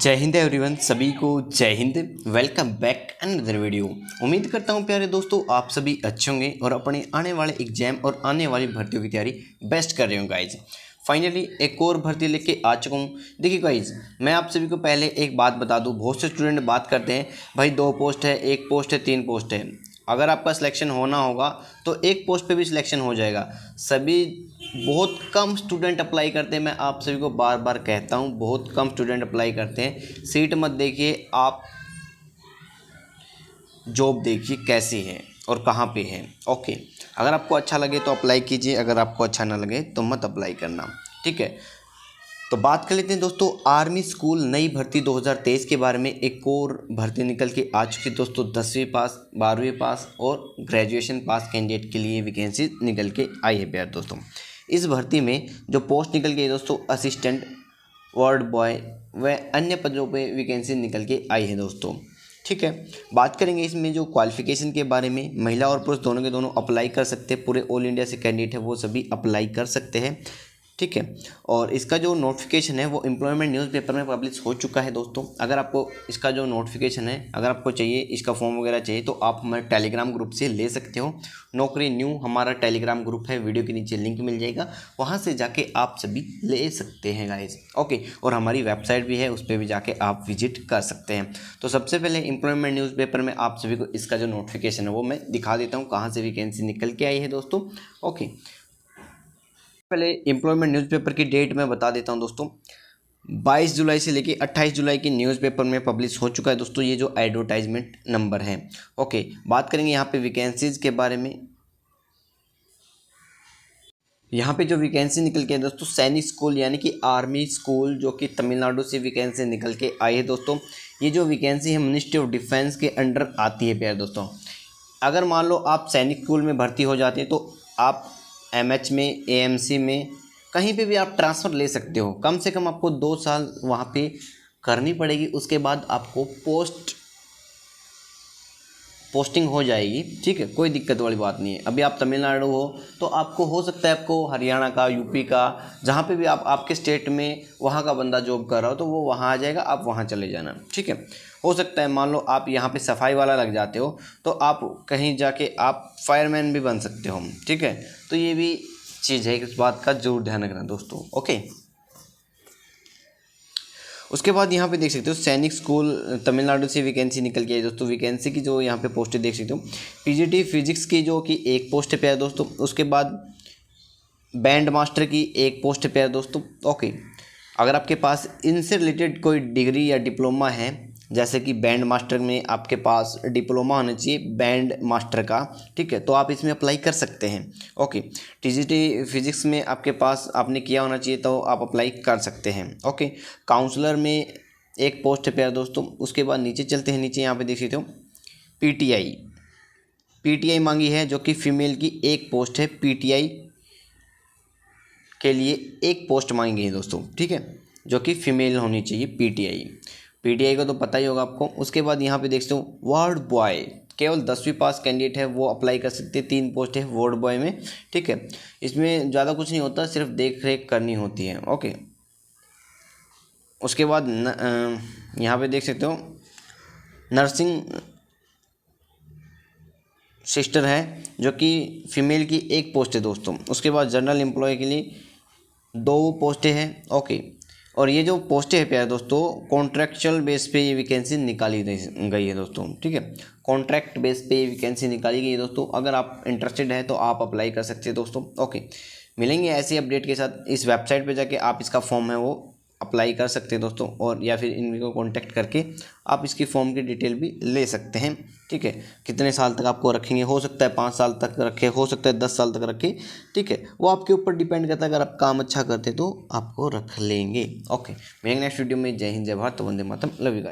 जय हिंद एवरीवन सभी को जय हिंद वेलकम बैक अनदर वीडियो उम्मीद करता हूं प्यारे दोस्तों आप सभी अच्छे होंगे और अपने आने वाले एग्जाम और आने वाली भर्तियों की तैयारी बेस्ट कर रहे हो गाइज फाइनली एक और भर्ती लेके आ चुका हूँ देखिए गाइज मैं आप सभी को पहले एक बात बता दूँ बहुत से स्टूडेंट बात करते हैं भाई दो पोस्ट है एक पोस्ट है तीन पोस्ट है अगर आपका सिलेक्शन होना होगा तो एक पोस्ट पे भी सिलेक्शन हो जाएगा सभी बहुत कम स्टूडेंट अप्लाई करते हैं मैं आप सभी को बार बार कहता हूँ बहुत कम स्टूडेंट अप्लाई करते हैं सीट मत देखिए आप जॉब देखिए कैसी है और कहाँ पे है ओके अगर आपको अच्छा लगे तो अप्लाई कीजिए अगर आपको अच्छा ना लगे तो मत अप्लाई करना ठीक है तो बात कर लेते हैं दोस्तों आर्मी स्कूल नई भर्ती 2023 के बारे में एक और भर्ती निकल के आ चुकी है दोस्तों दसवीं पास बारहवीं पास और ग्रेजुएशन पास कैंडिडेट के लिए वैकेंसी निकल के आई है प्यार दोस्तों इस भर्ती में जो पोस्ट निकल गई दोस्तों असिस्टेंट वार्ड बॉय व अन्य पदों पर वैकेंसी निकल के आई है दोस्तों ठीक है बात करेंगे इसमें जो क्वालिफिकेशन के बारे में महिला और पुरुष दोनों के दोनों अप्लाई कर सकते हैं पूरे ऑल इंडिया से कैंडिडेट है वो सभी अप्लाई कर सकते हैं ठीक है और इसका जो नोटिफिकेशन है वो एम्प्लॉयमेंट न्यूज़पेपर में पब्लिश हो चुका है दोस्तों अगर आपको इसका जो नोटिफिकेशन है अगर आपको चाहिए इसका फॉर्म वगैरह चाहिए तो आप हमारे टेलीग्राम ग्रुप से ले सकते हो नौकरी न्यू हमारा टेलीग्राम ग्रुप है वीडियो के नीचे लिंक मिल जाएगा वहाँ से जाके आप सभी ले सकते हैं गाइज ओके और हमारी वेबसाइट भी है उस पर भी जाके आप विजिट कर सकते हैं तो सबसे पहले एम्प्लॉयमेंट न्यूज़पेपर में आप सभी को इसका जो नोटिफिकेशन है वो मैं दिखा देता हूँ कहाँ से वैकेंसी निकल के आई है दोस्तों ओके पहले एम्प्लॉयमेंट न्यूज़पेपर की डेट मैं बता देता हूँ दोस्तों 22 जुलाई से लेकर 28 जुलाई के न्यूज़पेपर में पब्लिश हो चुका है दोस्तों ये जो एडवर्टाइजमेंट नंबर है ओके बात करेंगे यहाँ पे वैकेंसीज़ के बारे में यहाँ पे जो वैकेंसी निकल के है दोस्तों सैनिक स्कूल यानी कि आर्मी स्कूल जो कि तमिलनाडु से वैकेंसी निकल के आई है दोस्तों ये जो वैकेंसी है मिनिस्ट्री ऑफ डिफेंस के अंडर आती है प्यार दोस्तों अगर मान लो आप सैनिक स्कूल में भर्ती हो जाते हैं तो आप एम में ए में कहीं पे भी आप ट्रांसफ़र ले सकते हो कम से कम आपको दो साल वहाँ पे करनी पड़ेगी उसके बाद आपको पोस्ट पोस्टिंग हो जाएगी ठीक है कोई दिक्कत वाली बात नहीं है अभी आप तमिलनाडु हो तो आपको हो सकता है आपको हरियाणा का यूपी का जहाँ पे भी आप आपके स्टेट में वहाँ का बंदा जॉब कर रहा हो तो वो वहाँ आ जाएगा आप वहाँ चले जाना ठीक है हो सकता है मान लो आप यहाँ पे सफाई वाला लग जाते हो तो आप कहीं जाके आप फायरमैन भी बन सकते हो ठीक है तो ये भी चीज़ है इस बात का जरूर ध्यान रखना दोस्तों ओके उसके बाद यहाँ पे देख सकते हो सैनिक स्कूल तमिलनाडु से वैकेंसी निकल के आई दोस्तों वैकेंसी की जो यहाँ पे पोस्ट देख सकते हो पी फिजिक्स की जो कि एक पोस्ट पे है दोस्तों उसके बाद बैंड मास्टर की एक पोस्ट पे है दोस्तों ओके अगर आपके पास इनसे रिलेटेड कोई डिग्री या डिप्लोमा है जैसे कि बैंड मास्टर में आपके पास डिप्लोमा होना चाहिए बैंड मास्टर का ठीक है तो आप इसमें अप्लाई कर सकते हैं ओके टीजीटी फिजिक्स में आपके पास आपने किया होना चाहिए तो आप अप्लाई कर सकते हैं ओके काउंसलर में एक पोस्ट है प्यार दोस्तों उसके बाद नीचे चलते हैं नीचे यहाँ पे देख सकते हो पीटीआई पीटीआई मांगी है जो कि फीमेल की एक पोस्ट है पीटीआई के लिए एक पोस्ट मांगी है दोस्तों ठीक है जो कि फीमेल होनी चाहिए पीटीआई पीटीआई का तो पता ही होगा आपको उसके बाद यहाँ पे देखते हो वार्ड बॉय केवल दसवीं पास कैंडिडेट है वो अप्लाई कर सकते हैं तीन पोस्ट है वार्ड बॉय में ठीक है इसमें ज़्यादा कुछ नहीं होता सिर्फ देख रेख करनी होती है ओके उसके बाद यहाँ पे देख सकते हो नर्सिंग सिस्टर है जो कि फीमेल की एक पोस्ट है दोस्तों उसके बाद जनरल एम्प्लॉय के लिए दो पोस्टें हैं ओके और ये जो पोस्टें हैं प्यारे दोस्तों कॉन्ट्रैक्चुअल बेस पे ये वैकेंसी निकाली गई है दोस्तों ठीक है कॉन्ट्रैक्ट बेस पे ये वैकेंसी निकाली गई है दोस्तों अगर आप इंटरेस्टेड हैं तो आप अप्लाई कर सकते हैं दोस्तों ओके मिलेंगे ऐसी अपडेट के साथ इस वेबसाइट पे जाके आप इसका फॉर्म है वो अप्लाई कर सकते हैं दोस्तों और या फिर इनको कॉन्टैक्ट करके आप इसकी फॉर्म की डिटेल भी ले सकते हैं ठीक है कितने साल तक आपको रखेंगे हो सकता है पाँच साल तक रखे हो सकता है दस साल तक रखे ठीक है वो आपके ऊपर डिपेंड करता है अगर आप काम अच्छा करते तो आपको रख लेंगे ओके मेरे नेक्स्ट वीडियो में जय हिंद जय भारत तो वंदे मातम लव यू